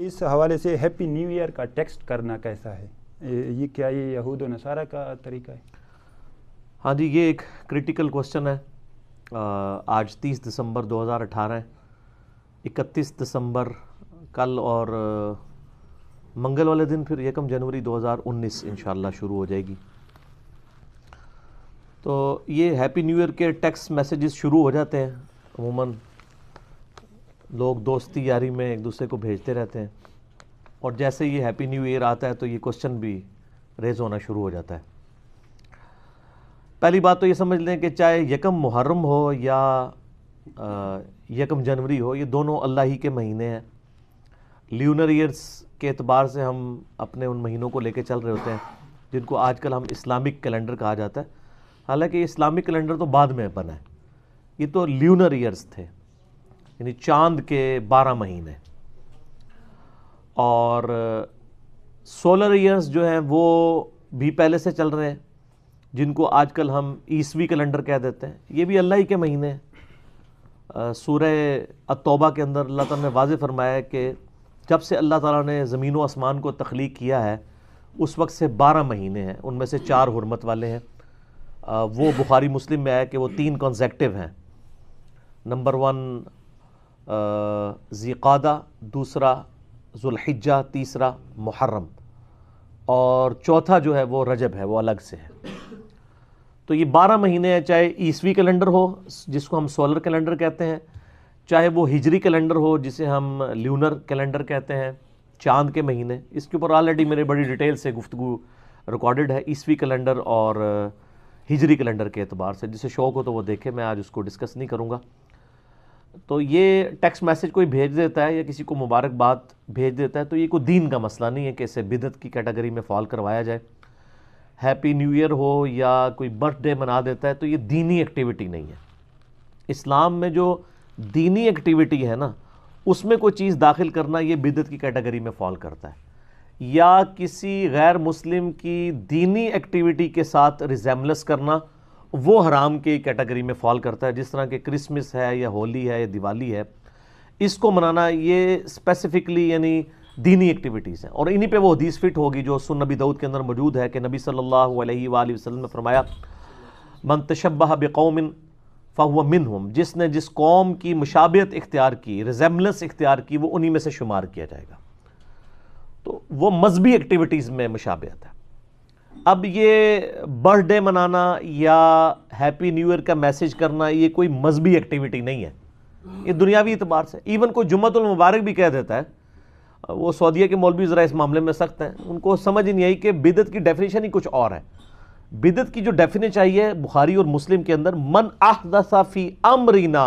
इस हवाले से हैप्पी न्यू ईयर का टेक्स्ट करना कैसा है ये क्या ये यहूद नसारा का तरीका है हाँ जी ये एक क्रिटिकल क्वेश्चन है आज 30 दिसंबर 2018 अठारह 31 दिसंबर कल और मंगल वाले दिन फिर यकम जनवरी 2019 इंशाल्लाह शुरू हो जाएगी तो ये हैप्पी न्यू ईयर के टेक्स्ट मैसेजेस शुरू हो जाते हैं अमूमन लोग दोस्ती यारी में एक दूसरे को भेजते रहते हैं और जैसे ये हैप्पी न्यू ईयर आता है तो ये क्वेश्चन भी रेज होना शुरू हो जाता है पहली बात तो ये समझ लें कि चाहे यकम मुहर्रम हो या यकम जनवरी हो ये दोनों अल्लाह ही के महीने हैं ल्यूनर ईयर्स के अतबार से हम अपने उन महीनों को लेके चल रहे होते हैं जिनको आजकल हम इस्लामिक कैलेंडर कहा जाता है हालांकि इस्लामिक कैलेंडर तो बाद में बना है ये तो ल्यूनर ईयर्स थे यानी चांद के बारह महीने और सोलर ईयर्स जो हैं वो भी पहले से चल रहे हैं जिनको आजकल हम ईसवी कैलेंडर कह देते हैं ये भी अल्लाह ही के महीने हैं सूरह अतौबा के अंदर अल्लाह ताला ने वाज फरमाया कि जब से अल्लाह ताला ने ज़मीन व आसमान को तख्लीक किया है उस वक्त से बारह महीने हैं उनमें से चार हरमत वाले हैं वो बुखारी मुस्लिम में आया कि वो तीन कॉन्जेक्टिव हैं नंबर वन ज़ीक़ादा दूसरा जुल्हिज्जा तीसरा मुहर्रम और चौथा जो है वो रजब है वो अलग से है तो ये बारह महीने हैं चाहे ईसवी कैलेंडर हो जिसको हम सोलर कैलेंडर कहते हैं चाहे वो हिजरी कैलेंडर हो जिसे हम ल्यूनर कैलेंडर कहते हैं चांद के महीने इसके ऊपर ऑलरेडी मेरे बड़ी डिटेल से गुफ्तु रिकॉर्डेड है ईसवी कैलेंडर और हिजरी कैलेंडर के अतबार से जिसे शौक हो तो वो देखे मैं आज उसको डिस्कस नहीं करूँगा तो ये टेक्स्ट मैसेज कोई भेज देता है या किसी को मुबारकबाद भेज देता है तो ये कोई दीन का मसला नहीं है कि इसे बिदत की कैटेगरी में फॉल करवाया जाए हैप्पी न्यू ईयर हो या कोई बर्थडे मना देता है तो ये दीनी एक्टिविटी नहीं है इस्लाम में जो दीनी एक्टिविटी है ना उसमें कोई चीज़ दाखिल करना ये बिदत की कैटेगरी में फॉल करता है या किसी गैर मुस्लिम की दीनी एक्टिविटी के साथ रिजेमलस करना वो हराम के कैटेगरी में फॉल करता है जिस तरह के क्रिसमस है या होली है या दिवाली है इसको मनाना ये स्पेसिफिकली यानी दीनी एक्टिविटीज़ हैं और इन्हीं पे वो हदीस फिट होगी जो सुन नबी दाऊद के अंदर मौजूद है कि नबी सल्लल्लाहु अलैहि वसल्लम ने फरमाया मन तशबह बेकौमिन फ़ाहुआ मिन हम जिसने जिस कौम की मुशाबियत इख्तियार की रिजेमलेंस इख्तियार की वो उन्हीं में से शुमार किया जाएगा तो वो मजहबी एक्टिविटीज़ में मुशाबियत है अब ये बर्थडे मनाना या हैप्पी न्यू ईयर का मैसेज करना ये कोई मजहबी एक्टिविटी नहीं है ये दुनियावी एतबार से इवन कोई जुम्मतुल मुबारक भी कह देता है वो सऊदीया के मौलवी ज़रा इस मामले में सख्त हैं उनको समझ ही नहीं आई कि बिदत की डेफिनेशन ही कुछ और है बिदत की जो डेफिनेशन आई है बुखारी और मुस्लिम के अंदर मन आहदसा फी अमरीना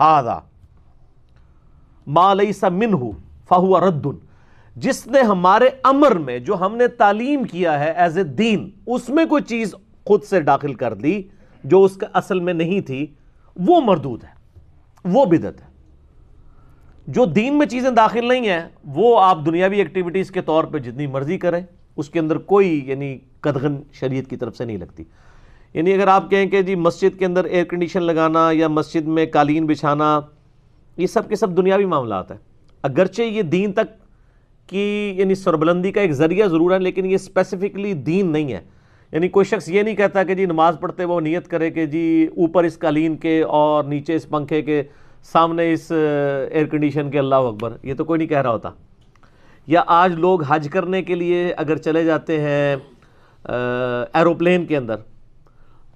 हादा मालई सा मिन फाहुआ रद्दुन जिसने हमारे अमर में जो हमने तालीम किया है एज ए दीन उसमें कोई चीज़ खुद से दाखिल कर दी जो उसके असल में नहीं थी वो मरदूद है वो बिदत है जो दीन में चीज़ें दाखिल नहीं है वो आप दुनियावी एक्टिविटीज़ के तौर पर जितनी मर्ज़ी करें उसके अंदर कोई यानी कदगन शरीय की तरफ से नहीं लगती यानी अगर आप कहें कि जी मस्जिद के अंदर एयर कंडीशन लगाना या मस्जिद में कालीन बिछाना ये सब के सब दुनियावी मामला है अगरचे ये दीन तक कि यानी सरबुलंदी का एक ज़रिया ज़रूर है लेकिन ये स्पेसिफिकली दीन नहीं है यानी कोई शख्स ये नहीं कहता कि जी नमाज़ पढ़ते वो नीयत करे कि जी ऊपर इस कालीन के और नीचे इस पंखे के सामने इस एयर कंडीशन के अल्लाह अकबर ये तो कोई नहीं कह रहा होता या आज लोग हज करने के लिए अगर चले जाते हैं एरोप्लेन के अंदर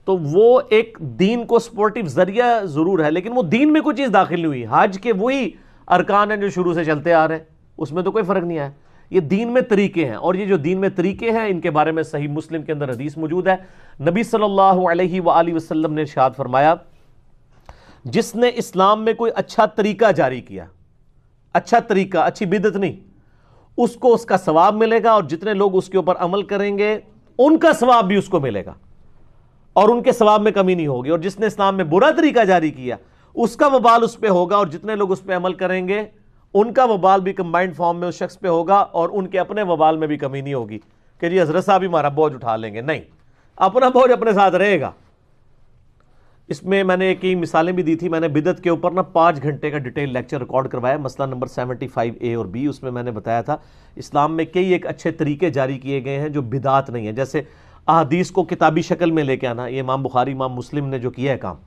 तो वो एक दीन को सपोर्टिव ज़रिया ज़रूर है लेकिन वो दीन में कोई चीज़ दाखिल नहीं हुई हज के वही अरकान हैं जो शुरू से चलते आ रहे हैं उसमें तो कोई फ़र्क नहीं आया ये दीन में तरीके हैं और ये जो दीन में तरीके हैं इनके बारे में सही मुस्लिम के अंदर हदीस मौजूद है नबी सल्लल्लाहु अलैहि वसल्लम ने शाद फरमाया जिसने इस्लाम में कोई अच्छा तरीका जारी किया अच्छा तरीका अच्छी बिदत नहीं उसको उसका सवाब मिलेगा और जितने लोग उसके ऊपर अमल करेंगे उनका सवाब भी उसको मिलेगा और उनके सवाब में कमी नहीं होगी और जिसने इस्लाम में बुरा तरीका जारी किया उसका वबाल उस पर होगा और जितने लोग उस पर अमल करेंगे उनका वबाल भी कंबाइंड फॉर्म में उस शख्स पे होगा और उनके अपने वबाल में भी कमी नहीं होगी कि जी हजरत साहब ही हमारा बोझ उठा लेंगे नहीं अपना बोझ अपने साथ रहेगा इसमें मैंने कई मिसालें भी दी थी मैंने बिदत के ऊपर ना पाँच घंटे का डिटेल लेक्चर रिकॉर्ड करवाया मसला नंबर सेवेंटी फाइव ए और बी उसमें मैंने बताया था इस्लाम में कई एक अच्छे तरीके जारी किए गए हैं जो बिदात नहीं है जैसे अहदीस को किताबी शक्ल में लेके आना ये इमाम बुखारी इमाम मुस्लिम ने जो किया है काम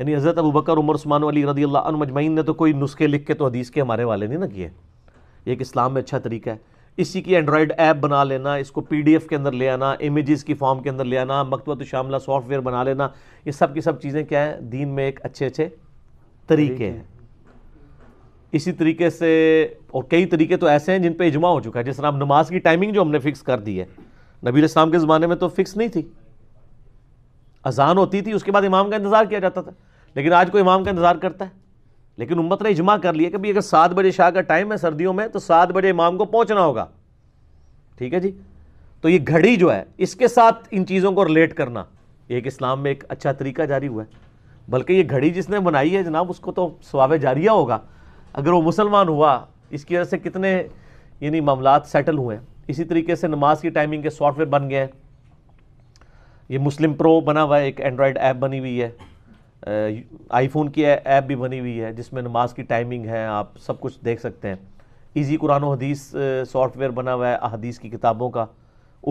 यानी हज़रत अबू बकर उमर उस्मान अली रदी अल्लाजमैन ने तो कोई नुस्खे लिख के तो हदीस के हमारे वाले नहीं ना किए एक इस्लाम में अच्छा तरीका है इसी की एंड्रॉयड ऐप बना लेना इसको पीडीएफ के अंदर ले आना इमेजेस की फॉर्म के अंदर ले आना मकतबत शामला सॉफ्टवेयर बना लेना ये सब की सब चीज़ें क्या हैं दीन में एक अच्छे अच्छे तरीके हैं इसी तरीके से और कई तरीके तो ऐसे हैं जिन पर इजमा हो चुका है जिस तरह नमाज की टाइमिंग जो हमने फ़िक्स कर दी है नबी इस्लाम के ज़माने में तो फिक्स नहीं थी अजान होती थी उसके बाद इमाम का इंतज़ार किया जाता था लेकिन आज कोई इमाम का इंतज़ार करता है लेकिन उम्मत ने इजमा कर लिया कि भाई अगर सात बजे शाह का टाइम है सर्दियों में तो सात बजे इमाम को पहुंचना होगा ठीक है जी तो ये घड़ी जो है इसके साथ इन चीज़ों को रिलेट करना एक इस्लाम में एक अच्छा तरीका जारी हुआ है बल्कि ये घड़ी जिसने बनाई है जनाब उसको तो स्वाब जारिया होगा अगर वो मुसलमान हुआ इसकी वजह से कितने यानी मामला सेटल हुए हैं इसी तरीके से नमाज की टाइमिंग के सॉफ्टवेयर बन गए हैं ये मुस्लिम प्रो बना हुआ है एक एंड्रॉयड ऐप बनी हुई है आईफोन की ऐप भी बनी हुई है जिसमें नमाज की टाइमिंग है आप सब कुछ देख सकते हैं इजी कुरान हदीस सॉफ्टवेयर बना हुआ है अदीस की किताबों का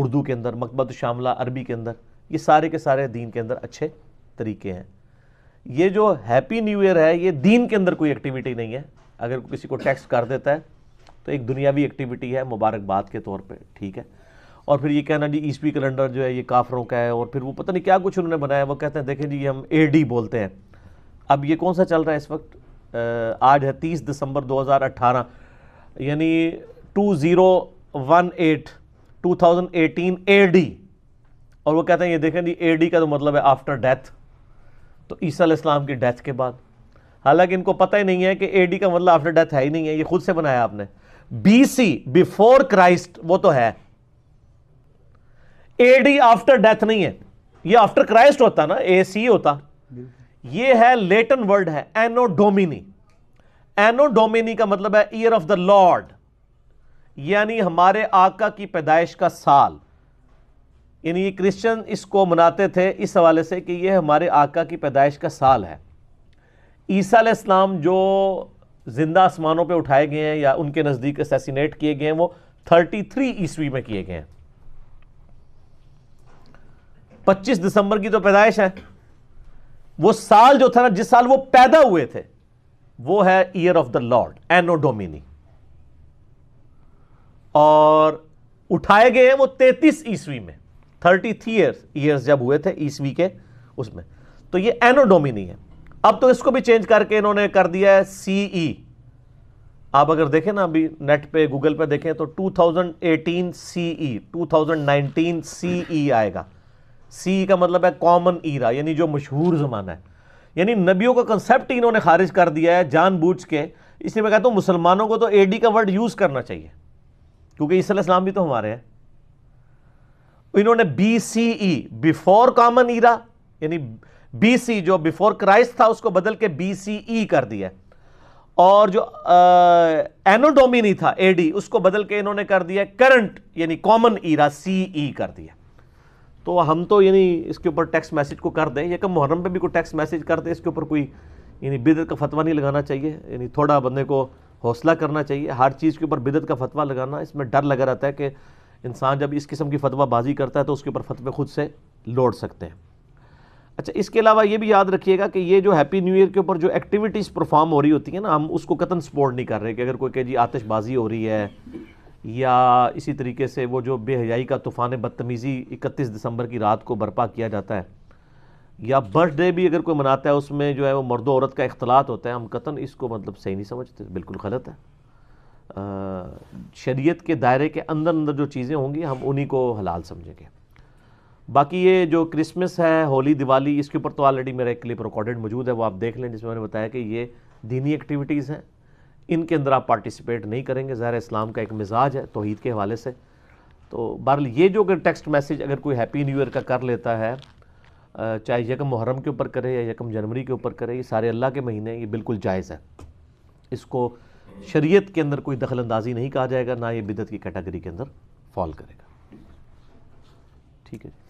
उर्दू के अंदर मकबत शामला अरबी के अंदर ये सारे के सारे दीन के अंदर अच्छे तरीके हैं ये जो हैप्पी न्यू ईयर है ये दीन के अंदर कोई एक्टिविटी नहीं है अगर किसी को टैक्स कर देता है तो एक दुनियावी एक्टिविटी है मुबारकबाद के तौर पे ठीक है और फिर ये कहना जी ईस्वी कैलेंडर जो है ये काफरों का है और फिर वो पता नहीं क्या कुछ उन्होंने बनाया वो कहते हैं देखें जी हम ए बोलते हैं अब ये कौन सा चल रहा है इस वक्त आज है तीस दिसंबर अट्ठारह यानी two zero eighteen A D और वो कहते हैं ये देखें जी डी का तो मतलब है आफ्टर डेथ तो ईसा इस्लाम की डेथ के बाद हालांकि इनको पता ही नहीं है कि डी का मतलब आफ्टर डेथ है ही नहीं है ये खुद से बनाया आपने बी सी बिफोर क्राइस्ट वो तो है एडी आफ्टर डेथ नहीं है ये आफ्टर क्राइस्ट होता ना ए सी होता ये है लेटन वर्ड है एनो डोमिनी एनो डोमिनी का मतलब है ईयर ऑफ द लॉर्ड यानी हमारे आका की पैदाइश का साल यानी ये क्रिश्चियन इसको मनाते थे इस हवाले से कि ये हमारे आका की पैदाइश का साल है ईसा इस्लाम जो जिंदा आसमानों पे उठाए गए हैं या उनके नज़दीक असैसिनेट किए गए हैं वो 33 ईस्वी में किए गए हैं पच्चीस दिसंबर की तो पैदाइश है वो साल जो था ना जिस साल वो पैदा हुए थे वो है year of the Lord Anno Domini और उठाए गए हैं वो तैतीस ईस्वी में थर्टी थ्री ईयर ईयर जब हुए थे ईस्वी के उसमें तो ये एनो डोमिनी है अब तो इसको भी चेंज करके इन्होंने कर दिया है सीई e। आप अगर देखें ना अभी नेट पे गूगल पे देखें तो 2018 सीई 2019 सीई आएगा सी का मतलब है कॉमन ईरा यानी जो मशहूर ज़माना है यानी नबियों का कंसेप्ट इन्होंने खारिज कर दिया है जानबूझ के इसलिए मैं कहता हूँ मुसलमानों को तो एडी का वर्ड यूज़ करना चाहिए क्योंकि इस्लाम भी तो हमारे हैं इन्होंने B C E before common era यानी बी सी जो बिफोर क्राइस्ट था उसको बदल के बी सी ई कर दिया और जो एनोडोमिनी था एडी उसको बदल के इन्होंने कर दिया करंट यानी कॉमन ईरा सी ई कर दिया तो हम तो यानी इसके ऊपर टैक्स मैसेज को कर दें या कम मुहर्रम पे भी कोई टैक्स मैसेज कर दें इसके ऊपर कोई यानी बिदत का फतवा नहीं लगाना चाहिए यानी थोड़ा बंदे को हौसला करना चाहिए हर चीज़ के ऊपर बिदत का फतवा लगाना इसमें डर लगा रहता है कि इंसान जब इस किस्म की फतवाबाजी करता है तो उसके ऊपर फतवे खुद से लौट सकते हैं अच्छा इसके अलावा ये भी याद रखिएगा कि ये जो हैप्पी न्यू ईयर के ऊपर जो एक्टिविटीज़ परफॉर्म हो रही होती है ना हम उसको कतन सपोर्ट नहीं कर रहे कि अगर कोई कह जी आतिशबाजी हो रही है या इसी तरीके से वो जो बेहयाई का तूफ़ान बदतमीज़ी इकतीस दिसंबर की रात को बर्पा किया जाता है या बर्थडे भी अगर कोई मनाता है उसमें जो है वो मर्द औरत का इख्तलात होता है हम कतन इसको मतलब सही नहीं समझते बिल्कुल गलत है शरीयत के दायरे के अंदर अंदर जो चीज़ें होंगी हम उन्हीं को हलाल समझेंगे बाकी ये जो क्रिसमस है होली दिवाली इसके ऊपर तो ऑलरेडी मेरा एक क्लिप रिकॉर्डेड मौजूद है वो आप देख लें जिसमें मैंने बताया कि ये दीनी एक्टिविटीज़ हैं इनके अंदर आप पार्टिसिपेट नहीं करेंगे ज़ाहिर इस्लाम का एक मिजाज है तोहद के हवाले से तो बहरल ये जो अगर टेक्स्ट मैसेज अगर कोई हैप्पी न्यू ईयर का कर लेता है चाहे यकम मुहर्रम के ऊपर करे या यकम जनवरी के ऊपर करे ये सारे अल्लाह के महीने ये बिल्कुल जायज़ है इसको शरीयत के अंदर कोई दखल अंदाजी नहीं कहा जाएगा ना ये बिदत की कैटेगरी के अंदर फॉल करेगा ठीक है